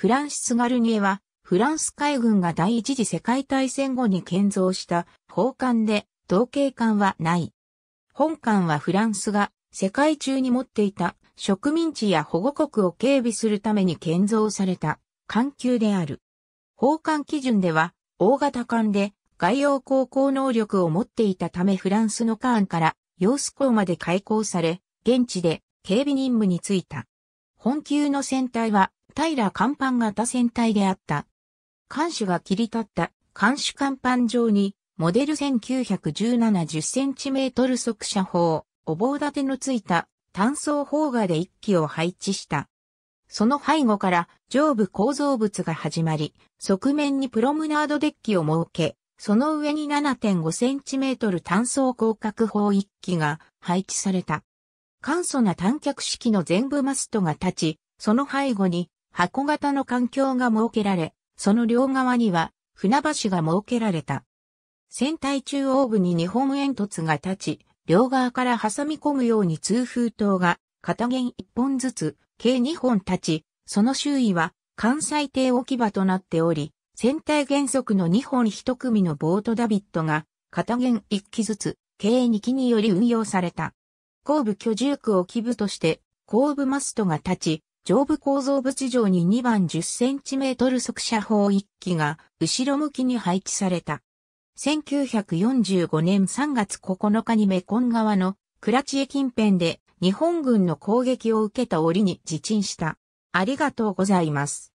フランシス・ガルニエは、フランス海軍が第一次世界大戦後に建造した砲艦で、同型艦はない。本艦はフランスが世界中に持っていた植民地や保護国を警備するために建造された艦級である。砲艦基準では大型艦で外洋航行能力を持っていたためフランスのカーンからヨス港まで開港され、現地で警備任務に就いた。本級の船体は平甲板型船体であった。艦首が切り立った艦首甲板上に、モデル 1917-10cm 速射砲、お棒立てのついた単装砲画で一機を配置した。その背後から上部構造物が始まり、側面にプロムナードデッキを設け、その上に 7.5cm 単装広角砲一機が配置された。簡素な短脚式の全部マストが立ち、その背後に箱型の環境が設けられ、その両側には船橋が設けられた。船体中央部に日本煙突が立ち、両側から挟み込むように通風筒が片弦一本ずつ計二本立ち、その周囲は関西艇置き場となっており、船体原則の二本一組のボートダビットが片弦一機ずつ計二機により運用された。後部居住区置き部として後部マストが立ち、上部構造物上に2番 10cm 速射砲1機が後ろ向きに配置された。1945年3月9日にメコン川の倉地エ近辺で日本軍の攻撃を受けた折に自沈した。ありがとうございます。